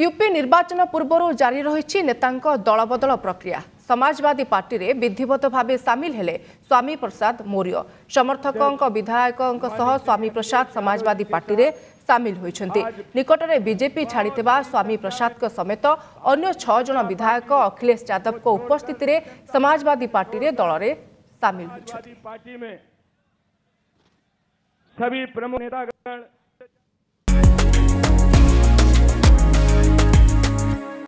UP ନିର୍ବାଚନ ପୂର୍ବରୁ ଜାରି ରହିଛି ନେତାଙ୍କ ଦଳବଦଳ ପ୍ରକ୍ରିୟା ସମାଜବାଦୀ ପାର୍ଟିରେ ବିଧିବଦ୍ଧ ଭାବେ ସାମିଲ ହେଲେ ସ୍ୱାମୀ ପ୍ରସାଦ ମୌର୍ଯ୍ୟ ସମର୍ଥକଙ୍କ ବିଧାୟକଙ୍କ ସହ ସ୍ୱାମୀ ପ୍ରସାଦ ସମାଜବାଦୀ ପାର୍ଟିରେ ସାମିଲ ହୋଇଛନ୍ତି ନିକଟରେ ବିଜେପି ଛାଡ଼ିଥିବା ସ୍ୱାମୀ ପ୍ରସାଦଙ୍କ ସମେତ ଅନ୍ୟ ଛଅ ଜଣ ବିଧାୟକ ଅଖିଳେଶ ଯାଦବଙ୍କ ଉପସ୍ଥିତିରେ ସମାଜବାଦୀ ପାର୍ଟିରେ ଦଳରେ ସାମିଲ ହୋଇଛନ୍ତି